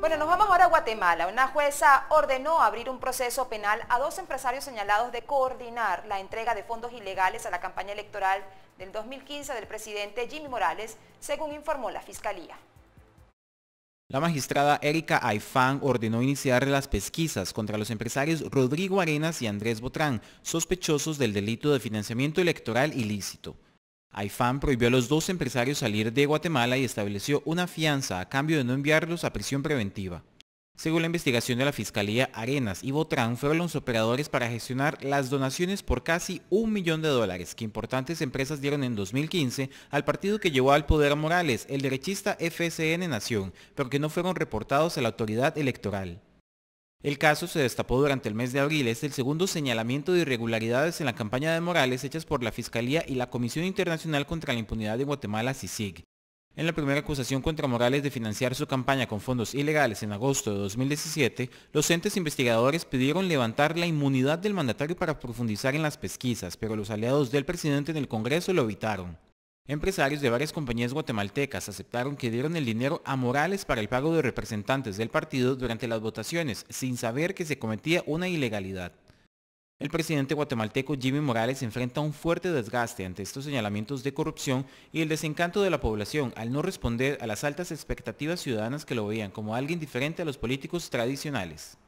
Bueno, nos vamos ahora a Guatemala. Una jueza ordenó abrir un proceso penal a dos empresarios señalados de coordinar la entrega de fondos ilegales a la campaña electoral del 2015 del presidente Jimmy Morales, según informó la Fiscalía. La magistrada Erika Aifán ordenó iniciar las pesquisas contra los empresarios Rodrigo Arenas y Andrés Botrán, sospechosos del delito de financiamiento electoral ilícito. AIFAM prohibió a los dos empresarios salir de Guatemala y estableció una fianza a cambio de no enviarlos a prisión preventiva. Según la investigación de la Fiscalía, Arenas y Botrán fueron los operadores para gestionar las donaciones por casi un millón de dólares que importantes empresas dieron en 2015 al partido que llevó al poder a Morales, el derechista FSN Nación, pero que no fueron reportados a la autoridad electoral. El caso se destapó durante el mes de abril. Es el segundo señalamiento de irregularidades en la campaña de Morales hechas por la Fiscalía y la Comisión Internacional contra la Impunidad de Guatemala, CICIG. En la primera acusación contra Morales de financiar su campaña con fondos ilegales en agosto de 2017, los entes investigadores pidieron levantar la inmunidad del mandatario para profundizar en las pesquisas, pero los aliados del presidente en el Congreso lo evitaron. Empresarios de varias compañías guatemaltecas aceptaron que dieron el dinero a Morales para el pago de representantes del partido durante las votaciones, sin saber que se cometía una ilegalidad. El presidente guatemalteco Jimmy Morales enfrenta un fuerte desgaste ante estos señalamientos de corrupción y el desencanto de la población al no responder a las altas expectativas ciudadanas que lo veían como alguien diferente a los políticos tradicionales.